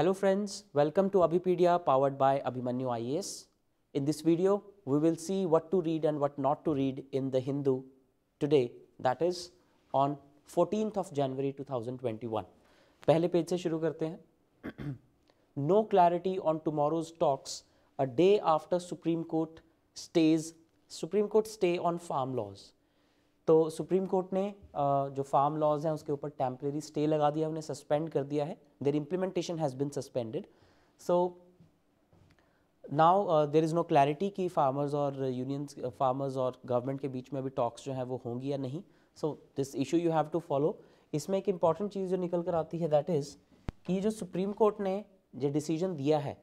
Hello friends, welcome to Abhipedia powered by Abhimanyu IAS. In this video, we will see what to read and what not to read in The Hindu today, that is on 14th of January 2021. पहले page से शुरू करते हैं no clarity on tomorrow's talks a day after supreme court stage supreme court stay on farm laws तो supreme court ने जो farm laws हैं उसके ऊपर टेम्परेरी स्टे लगा दिया उन्हें सस्पेंड कर दिया है their implementation has been suspended. So now uh, there is no clarity ki farmers or uh, unions uh, farmers or government ke beech mein अभी talks jo hai wo hongi ya nahi. so this issue you have to follow Isme ek important cheez jo nikal kar aati hai that is ki jo supreme court ne जो decision diya hai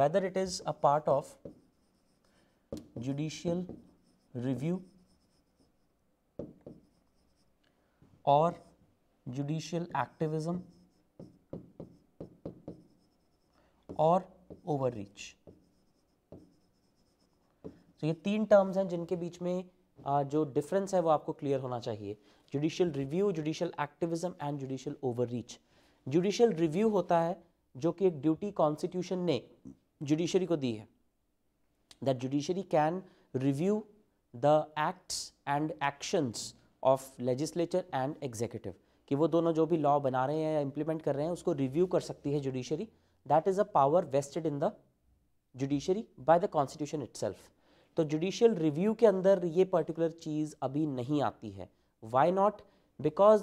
whether it is a part of judicial review or judicial activism और overreach तो ये तीन terms हैं जिनके बीच में जो difference है वो आपको क्लियर होना चाहिए judicial review judicial activism and judicial overreach judicial review होता है जो कि एक ड्यूटी कॉन्स्टिट्यूशन ने जुडिशरी को दी है that judiciary can review the acts and actions of legislature and executive कि वो दोनों जो भी लॉ बना रहे हैं या इम्प्लीमेंट कर रहे हैं उसको रिव्यू कर सकती है judiciary that is a power vested in the judiciary by the constitution itself तो जुडिशियल रिव्यू के अंदर ये पर्टिकुलर चीज़ अभी नहीं आती है why not because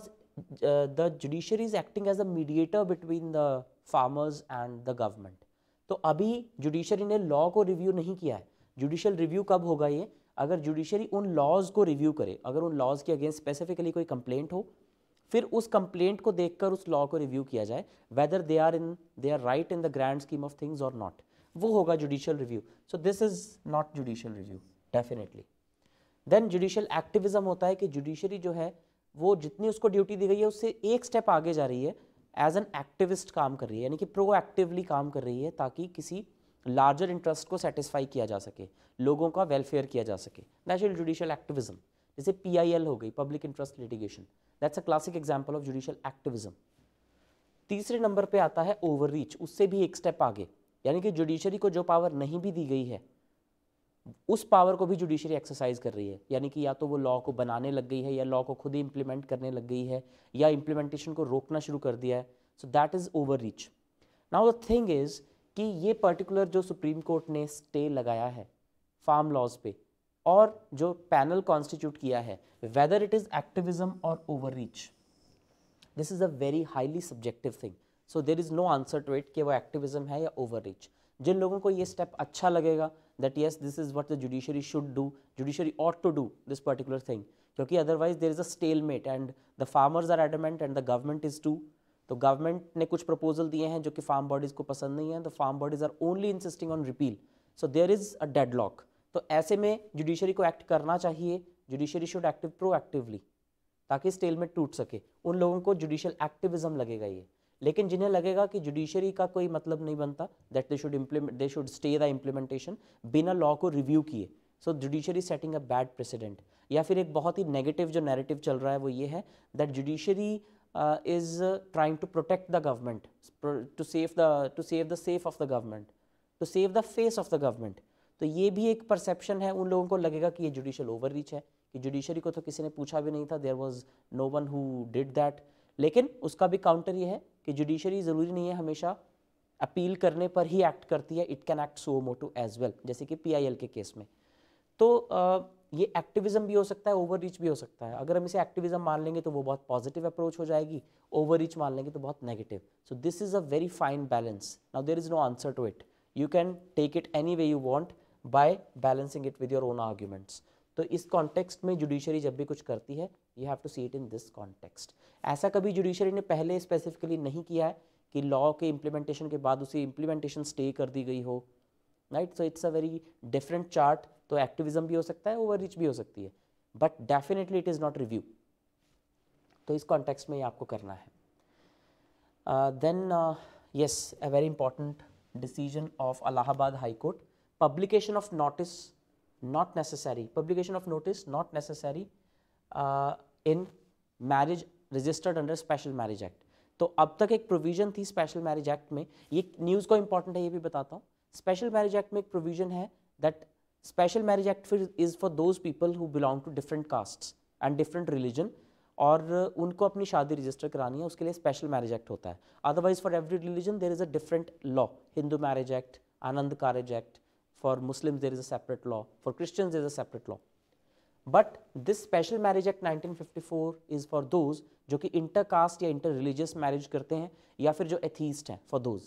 the judiciary is acting as a mediator between the farmers and the government तो अभी जुडिशरी ने लॉ को रिव्यू नहीं किया है जुडिशियल रिव्यू कब होगा ये अगर जुडिशरी उन लॉज को रिव्यू करे अगर उन लॉज के अगेंस्ट स्पेसिफिकली कोई कंप्लेंट हो फिर उस कंप्लेंट को देखकर उस लॉ को रिव्यू किया जाए whether they are in they are right in the grand scheme of things or not वो होगा judicial review so this is not judicial review definitely then judicial activism होता है कि जुडिशरी जो है वो जितनी उसको ड्यूटी दी गई है उससे एक स्टेप आगे जा रही है एज एन एक्टिविस्ट काम कर रही है यानी कि प्रो एक्टिवली काम कर रही है ताकि किसी लार्जर इंटरेस्ट को सेटिस्फाई किया जा सके लोगों का वेलफेयर किया जा सके नेशनल जुडिशियल एक्टिविज्म जैसे पी हो गई public interest litigation that's a classic example of judicial activism तीसरे नंबर पे आता है ओवररीच उससे भी एक स्टेप आगे यानी कि जुडिशरी को जो पावर नहीं भी दी गई है उस पावर को भी जुडिशरी एक्सरसाइज कर रही है यानी कि या तो वो लॉ को बनाने लग गई है या लॉ को खुद ही इम्प्लीमेंट करने लग गई है या इम्प्लीमेंटेशन को रोकना शुरू कर दिया है so that is overreach now the thing is कि ये पर्टिकुलर जो सुप्रीम कोर्ट ने स्टे लगाया है फार्म लॉज पे और जो पैनल कॉन्स्टिट्यूट किया है whether it is activism overreach this is a very highly subjective thing so there is no answer to it कि वो एक्टिविज्म है या रीच जिन लोगों को ये स्टेप अच्छा लगेगा that yes this is what the judiciary should do judiciary ought to do this particular thing क्योंकि otherwise there is a stalemate and the farmers are adamant and the government is too तो government ने कुछ proposal दिए हैं जो कि farm bodies को पसंद नहीं है the farm bodies are only insisting on repeal so there is a deadlock तो ऐसे में जुडिशरी को एक्ट करना चाहिए जुडिशरी शुड एक्टिव प्रोएक्टिवली ताकि स्टेल में टूट सके उन लोगों को जुडिशियल एक्टिविज्म लगेगा ये लेकिन जिन्हें लगेगा कि जुडिशरी का कोई मतलब नहीं बनता that they should implement they should stay the implementation बिना लॉ को रिव्यू किए so judiciary setting a bad precedent या फिर एक बहुत ही नेगेटिव जो नैरेटिव चल रहा है वो ये है that judiciary is trying to protect the government to save the to save the safe of the government to save the face of the government तो ये भी एक परसेप्शन है उन लोगों को लगेगा कि ये जुडिशल ओवर रीच है कि जुडिशरी को तो किसी ने पूछा भी नहीं था there was no one who did that लेकिन उसका भी काउंटर ये है कि जुडिशरी ज़रूरी नहीं है हमेशा अपील करने पर ही एक्ट करती है it can act suo motu as well जैसे कि पी के केस में तो आ, ये एक्टिविज्म भी हो सकता है ओवर रीच भी हो सकता है अगर हम इसे एक्टिविज्म मान लेंगे तो वो बहुत पॉजिटिव अप्रोच हो जाएगी ओवर रीच मान लेंगे तो बहुत negative so this is a very fine balance now there is no answer to it you can take it any way you want by balancing it with your own arguments तो इस context में judiciary जब भी कुछ करती है you have to see it in this context ऐसा कभी जुडिशरी ने पहले स्पेसिफिकली नहीं किया है कि लॉ के इम्प्लीमेंटेशन के बाद उसी इम्प्लीमेंटेशन स्टे कर दी गई हो right so it's a very different chart तो एक्टिविज्म भी हो सकता है ओवर रिच भी हो सकती है but definitely it is not review तो इस कॉन्टेक्स्ट में ये आपको करना है then yes a very important decision of Allahabad high court publication of notice not necessary publication of notice not necessary uh, in marriage registered under special marriage act तो अब तक एक प्रोविजन थी स्पेशल मैरिज एक्ट में ये news को important है ये भी बताता हूँ स्पेशल मैरिज एक्ट में एक प्रोविजन है दैट स्पेशल मैरिज एक्ट फिर is for those people who belong to different castes and different religion और उनको अपनी शादी रजिस्टर करानी है उसके लिए स्पेशल मैरिज एक्ट होता है otherwise for every religion there is a different law Hindu marriage act Anand Karaj act For Muslims, there is a separate law. For Christians, there is a separate law. But this Special Marriage Act 1954 is for those जो कि inter caste या inter religious marriage करते हैं या फिर जो atheist हैं for those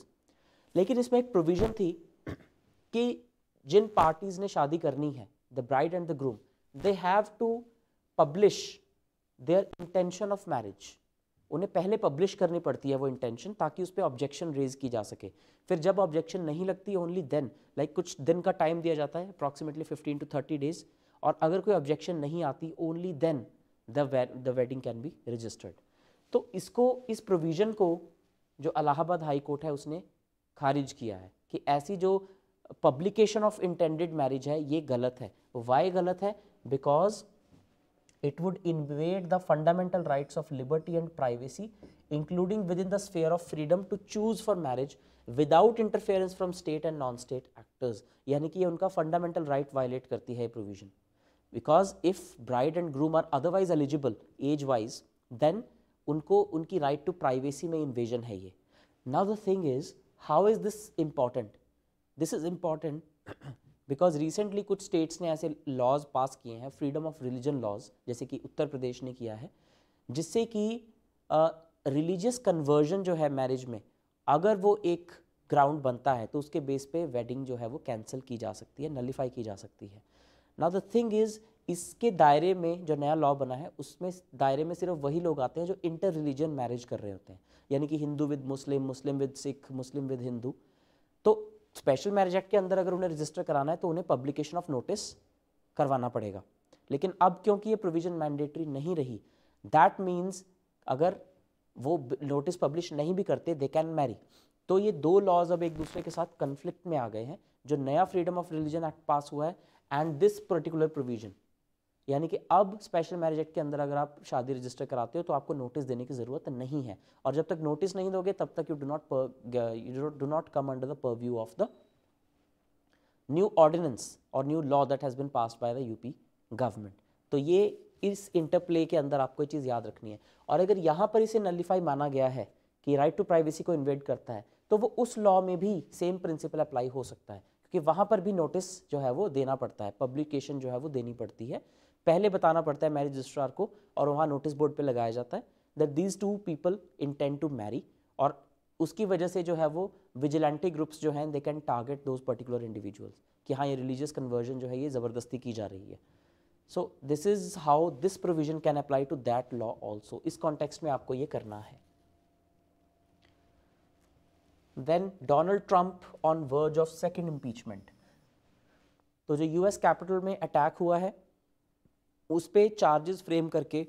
लेकिन इसमें एक प्रोविजन थी कि जिन पार्टीज ने शादी करनी है the bride and the groom they have to publish their intention of marriage उन्हें पहले पब्लिश करनी पड़ती है वो इंटेंशन ताकि उस पर ऑब्जेक्शन रेज की जा सके फिर जब ऑब्जेक्शन नहीं लगती ओनली देन लाइक कुछ दिन का टाइम दिया जाता है approximately fifteen to thirty days और अगर कोई ऑब्जेक्शन नहीं आती only then the wedding can be registered तो इसको इस प्रोविज़न को जो अलाहाबाद हाई कोर्ट है उसने खारिज किया है कि ऐसी जो पब्लिकेशन ऑफ इंटेंडेड मैरिज है ये गलत है वाई गलत है because It would invade the fundamental rights of liberty and privacy, including within the sphere of freedom to choose for marriage without interference from state and non-state actors. यानी कि ये उनका fundamental right violate करती है provision. Because if bride and groom are otherwise eligible age-wise, then उनको उनकी right to privacy में invasion है ये. Now the thing is, how is this important? This is important because recently कुछ states ने ऐसे लॉज पास किए हैं फ्रीडम ऑफ रिलीजन लॉज जैसे कि उत्तर प्रदेश ने किया है जिससे कि रिलीजियस कन्वर्जन जो है मैरिज में अगर वो एक ग्राउंड बनता है तो उसके बेस पे वेडिंग जो है वो कैंसिल की जा सकती है नलीफाई की जा सकती है नाउ द थिंग इज़ इसके दायरे में जो नया लॉ बना है उसमें दायरे में सिर्फ वही लोग आते हैं जो इंटर रिलीजन मैरिज कर रहे होते हैं यानी कि Hindu with Muslim Muslim with Sikh Muslim with Hindu तो स्पेशल मैरिज एक्ट के अंदर अगर उन्हें रजिस्टर कराना है तो उन्हें पब्लिकेशन ऑफ नोटिस करवाना पड़ेगा लेकिन अब क्योंकि ये प्रोविजन मैंडेटरी नहीं रही दैट मीन्स अगर वो नोटिस पब्लिश नहीं भी करते दे कैन मैरी तो ये दो लॉज अब एक दूसरे के साथ कन्फ्लिक्ट में आ गए हैं जो नया freedom of religion act pass हुआ है एंड दिस पर्टिकुलर प्रोविजन यानी कि अब स्पेशल मैरिज एक्ट के अंदर अगर आप शादी रजिस्टर कराते हो तो आपको नोटिस देने की ज़रूरत नहीं है और जब तक नोटिस नहीं दोगे तब तक you do not you do not come under the purview of the new ordinance और new law that has been pass by the UP government तो ये इस इंटरप्ले के अंदर आपको ये चीज़ याद रखनी है और अगर यहाँ पर इसे नलीफाई माना गया है कि राइट टू प्राइवेसी को इन्वेट करता है तो वो उस लॉ में भी सेम प्रिंसिपल अप्लाई हो सकता है क्योंकि वहाँ पर भी नोटिस जो है वो देना पड़ता है पब्लिकेशन जो है वो देनी पड़ती है पहले बताना पड़ता है मैरिज रजिस्ट्रार को और वहाँ नोटिस बोर्ड पे लगाया जाता है that these two people intend to marry और उसकी वजह से जो है वो विजिलेंटी ग्रुप्स जो हैं they can target those particular individuals कि हाँ ये रिलीजियस कन्वर्जन जो है ये ज़बरदस्ती की जा रही है so this is how this provision can apply to that law also इस कॉन्टेक्स्ट में आपको ये करना है then Donald Trump on verge of second impeachment तो जो यूएस कैपिटल में अटैक हुआ है उस पर चार्जेस फ्रेम करके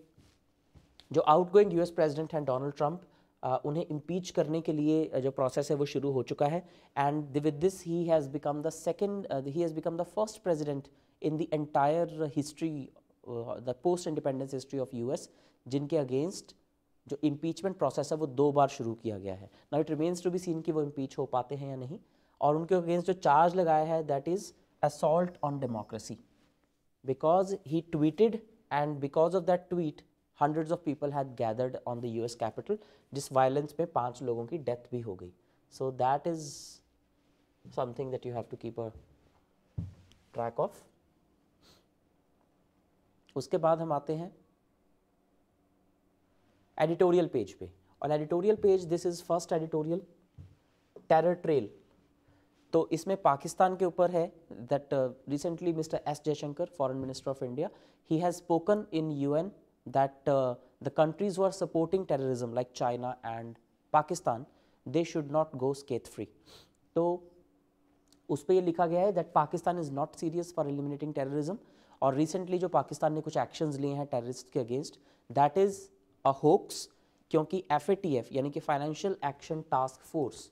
जो आउट यू एस प्रेसिडेंट हैं डोनाल्ड ट्रंप उन्हें इम्पीच करने के लिए जो प्रोसेस है वो शुरू हो चुका है and with this he has become the second he has become the first president in the entire history the post independence history of S जिनके अगेंस्ट जो इम्पीचमेंट प्रोसेस है वो दो बार शुरू किया गया है now it remains to be seen कि वो इम्पीच हो पाते हैं या नहीं और उनके अगेंस्ट जो चार्ज लगाया है that is assault on democracy because he tweeted and because of that tweet hundreds of people had gathered on the US Capitol This violence may पांच लोगों की death भी हो गई so that is something that you have to keep a track of उसके बाद हम आते हैं editorial page पे on editorial page this is first editorial terror trail तो इसमें पाकिस्तान के ऊपर है that recently mister S Jaishankar foreign minister of India he has spoken in U N that the countries are supporting terrorism like China and Pakistan they should not go scot free तो उस पर यह लिखा गया है दैट Pakistan is not serious for eliminating terrorism और recently जो पाकिस्तान ने कुछ एक्शंस लिए हैं टेररिस्ट के against that is a hoax क्योंकि एफ यानी कि फाइनेंशियल एक्शन टास्क फोर्स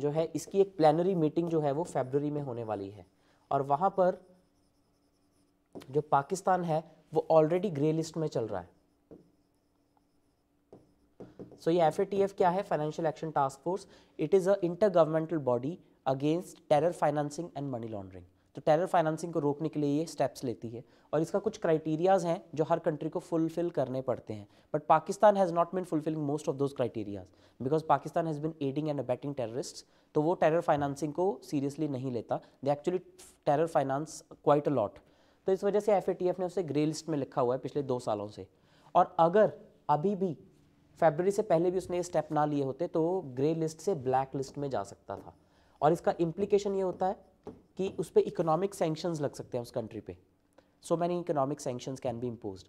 जो है इसकी एक प्लानरी मीटिंग जो है वो फेबररी में होने वाली है और वहाँ पर जो पाकिस्तान है वो ऑलरेडी ग्रे लिस्ट में चल रहा है सो so, ये एफ क्या है financial action task force it is a inter governmental body against terror financing and money laundering तो टेरर फाइनेंसिंग को रोकने के लिए ये स्टेप्स लेती है और इसका कुछ क्राइटेरियाज हैं जो हर कंट्री को फुलफिल करने पड़ते हैं but Pakistan has not been fulfilling most of those criterias because Pakistan has been aiding and abetting terrorist तो वो टेरर फाइनेंसिंग को सीरियसली नहीं लेता they actually terror finance quite a lot तो इस वजह से एफ ने उसे ग्रे लिस्ट में लिखा हुआ है पिछले दो सालों से और अगर अभी भी फेबररी से पहले भी उसने ये स्टेप ना लिए होते तो ग्रे लिस्ट से ब्लैक लिस्ट में जा सकता था और इसका इम्प्लीकेशन ये होता है कि उस पर इकोनॉमिक सेंक्शंस लग सकते हैं उस कंट्री पे so many economic sanctions can be impose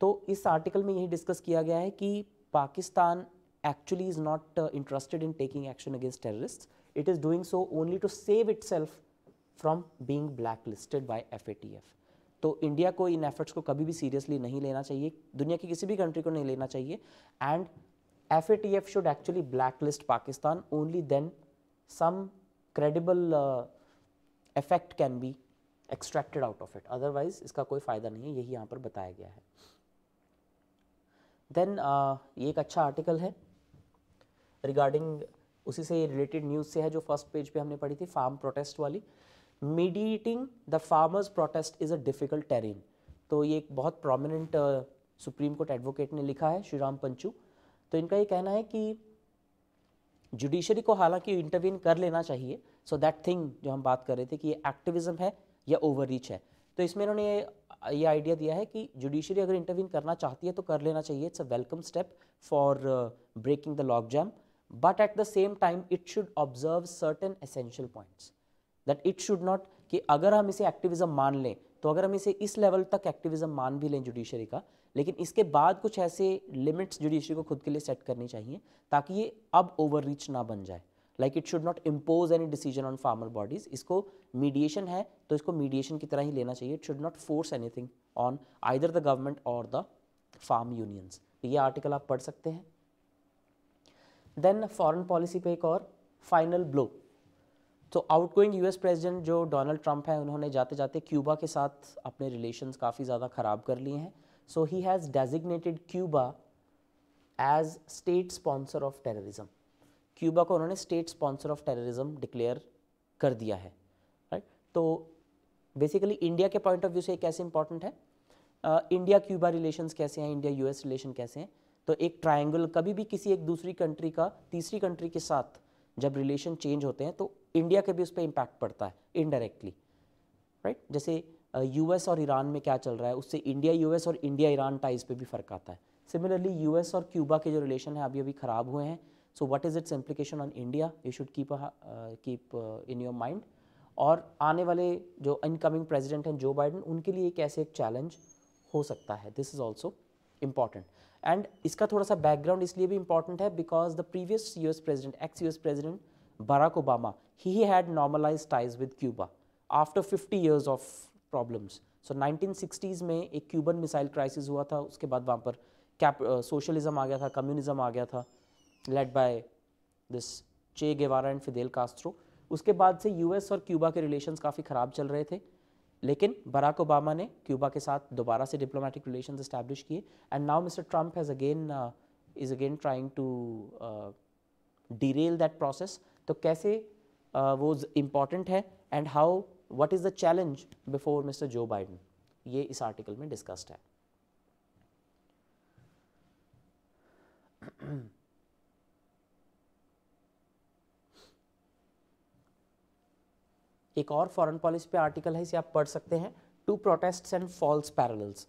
तो इस आर्टिकल में यही डिस्कस किया गया है कि Pakistan actually actually is not uh, interested in taking action against terrorists. It is doing so only to save itself by F A T F तो India को इन एफर्ट्स को कभी भी सीरियसली नहीं लेना चाहिए दुनिया की किसी भी कंट्री को नहीं लेना चाहिए and F A T F should actually black list Pakistan only then some credible effect can be extracted out of it otherwise इसका कोई फ़ायदा नहीं है यही यहाँ पर बताया गया है देन uh, ये एक अच्छा आर्टिकल है रिगार्डिंग उसी से रिलेटेड न्यूज़ से है जो फर्स्ट पेज पे हमने पढ़ी थी फार्म प्रोटेस्ट वाली mediating the farmers protest is a difficult terrain तो ये एक बहुत प्रोमिनेंट सुप्रीम कोर्ट एडवोकेट ने लिखा है श्री राम पंचू तो इनका ये कहना है कि जुडिशरी को हालांकि इंटरवीन कर लेना चाहिए सो दैट थिंग जो हम बात कर रहे थे कि ये एक्टिविज्म है या ओवर है तो इसमें इन्होंने ये आइडिया दिया है कि जुडिशरी अगर इंटरवीन करना चाहती है तो कर लेना चाहिए it's a welcome step for breaking the logjam but at the same time it should observe certain essential points that it should not कि अगर हम इसे एक्टिविज्म मान लें तो अगर हम इसे इस लेवल तक एक्टिविज्म मान भी लें जुडिशरी का लेकिन इसके बाद कुछ ऐसे लिमिट्स जुडिशरी को खुद के लिए सेट करनी चाहिए ताकि ये अब ओवर ना बन जाए like it should not impose any decision on farmer bodies इसको मीडिएशन है तो इसको मीडिएशन की तरह ही लेना चाहिए it should not force anything on either the government और द फार्म यूनियंस तो ये आर्टिकल आप पढ़ सकते हैं देन फॉरेन पॉलिसी पे एक और फाइनल ब्लो तो आउटगोइंग यूएस प्रेसिडेंट जो डोनाल्ड ट्रंप हैं उन्होंने जाते जाते क्यूबा के साथ अपने रिलेशंस काफ़ी ज़्यादा ख़राब कर लिए हैं So he has designated Cuba as state sponsor of terrorism. Cuba को उन्होंने state sponsor of terrorism declare कर दिया है राइट तो बेसिकली इंडिया के पॉइंट ऑफ व्यू से ये कैसे इंपॉर्टेंट है इंडिया क्यूबा रिलेशंस कैसे हैं इंडिया यूएस रिलेशन कैसे हैं तो एक ट्रायंगल कभी भी किसी एक दूसरी कंट्री का तीसरी कंट्री के साथ जब रिलेशन चेंज होते हैं तो इंडिया के भी उस पर इम्पैक्ट पड़ता है इनडायरेक्टली राइट right? जैसे यूएस और ईरान में क्या चल रहा है उससे इंडिया यूएस और इंडिया ईरान टाइज पे भी फ़र्क आता है सिमिलरली यूएस और क्यूबा के जो रिलेशन है अभी अभी ख़राब हुए हैं so what is its implication on India you should keep keep in your mind और आने वाले जो इनकमिंग प्रेजिडेंट हैं जो बाइडन उनके लिए एक ऐसे एक चैलेंज हो सकता है this is also important and इसका थोड़ा सा बैकग्राउंड इसलिए भी इम्पॉर्टेंट है because the previous U S president ex U S president Barack Obama he had normalize ties with Cuba after fifty years of problems so nineteen sixties में एक Cuban missile crisis हुआ था उसके बाद वहाँ पर कैप सोशलिज्म uh, आ गया था कम्युनिज्म आ गया था लेड बाय दिस चे गेवारा एंड फिदेल कास्ट्रो उसके बाद से यूएस और क्यूबा के रिलेशंस काफ़ी ख़राब चल रहे थे लेकिन बराक ओबामा ने क्यूबा के साथ दोबारा से डिप्लोमेटिक रिलेशंस इस्टेब्लिश किए and now mister Trump has again is again trying to derail that process तो कैसे uh, वो इम्पॉर्टेंट है and how what is the challenge before mister Joe Biden ये इस आर्टिकल में डिस्कस्ड है एक और फॉरेन पॉलिसी पे आर्टिकल है इसे आप पढ़ सकते हैं two protests and false parallels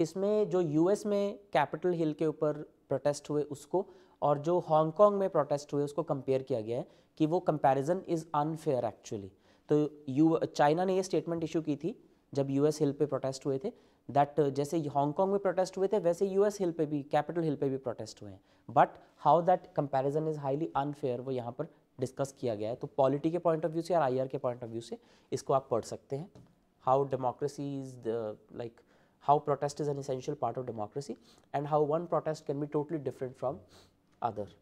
इसमें जो यूएस में कैपिटल हिल के ऊपर प्रोटेस्ट हुए उसको और जो हांगकांग में प्रोटेस्ट हुए उसको कंपेयर किया गया है कि वो कंपैरिजन इज़ अनफेयर एक्चुअली तो यू चाइना ने ये स्टेटमेंट इशू की थी जब यूएस हिल पे प्रोटेस्ट हुए थे दैट जैसे हांगकॉन्ग में प्रोटेस्ट हुए थे वैसे यूएस हिल पे भी कैपिटल हिल पे भी प्रोटेस्ट हुए हैं but how that comparison is highly unfair वो यहाँ पर डिस्कस किया गया है तो पॉलिटी के पॉइंट ऑफ व्यू से और आई के पॉइंट ऑफ व्यू से इसको आप पढ़ सकते हैं how democracy is like how protest is an essential part of democracy and how one protest can be totally different from other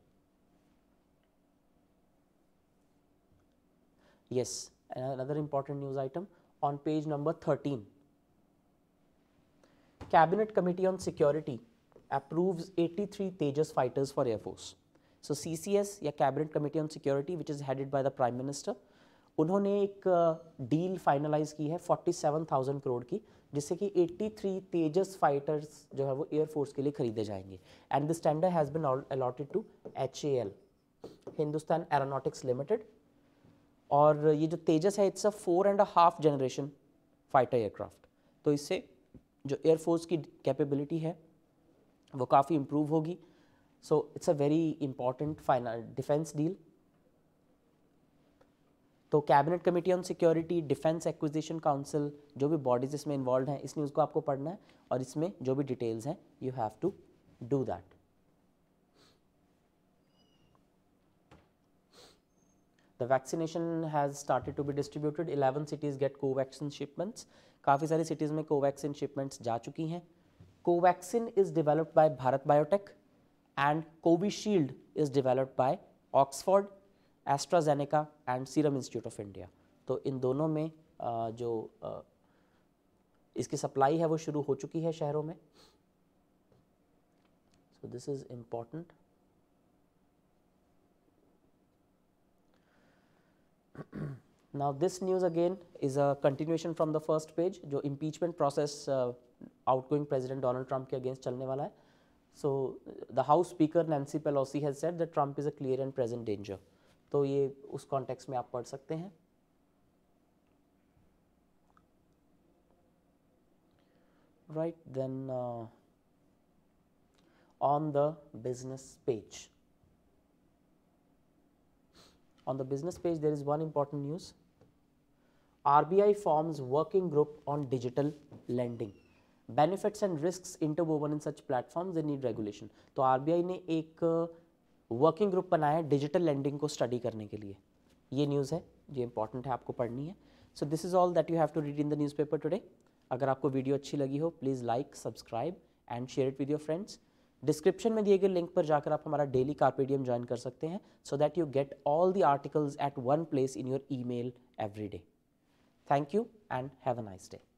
yes another important news item on page number 13. Cabinet Committee on Security approves 83 Tejas fighters for Air Force. So CCS ya Cabinet Committee on Security which is headed by the Prime Minister उन्होंने एक deal uh, finalise की है 47,000 करोड़ की जिससे कि 83 तेजस fighters जो है वो एयरफोर्स के लिए खरीदे जाएंगे and this tender has been allotted to H Hindustan Aeronautics Limited और ये जो तेजस है it's a four and a half generation fighter aircraft तो इससे जो एयरफोर्स की कैपेबिलिटी है वो काफ़ी इम्प्रूव होगी so it's a very important final defence deal तो cabinet committee on security defence acquisition council जो भी बॉडीज इसमें इन्वॉल्व हैं इस न्यूज़ को आपको पढ़ना है और इसमें जो भी डिटेल्स हैं you have to do that the vaccination has started to be distributed 11 cities get Covaxin shipments काफ़ी सारी सिटीज़ में कोवैक्सिन शिपमेंट्स जा चुकी हैं Covaxin is developed by Bharat Biotech and Covishield is developed by Oxford AstraZeneca and Serum Institute of India तो इन दोनों में जो इसकी सप्लाई है वो शुरू हो चुकी है शहरों में so this is important now this news again is a continuation from the first page jo impeachment process uh, outgoing president Donald Trump ke against chalne wala hai so the House Speaker Nancy Pelosi has said that Trump is a clear and present danger to ye us context mein aap pad sakte hain right then uh, on the business page on the business page there is one important news RBI forms working group on digital lending benefits and risks interwoven in such platforms they need regulation तो RBI ने एक working group बनाया है digital lending को study करने के लिए ये न्यूज़ है ये इंपॉर्टेंट है आपको पढ़नी है so this is all that you have to read in the newspaper today अगर आपको वीडियो अच्छी लगी हो please like subscribe and share it with your friends description में दिए गए लिंक पर जाकर आप हमारा डेली कार्पेडियम ज्वाइन कर सकते हैं so that you get all the articles at one place in your email every day thank you and have a nice day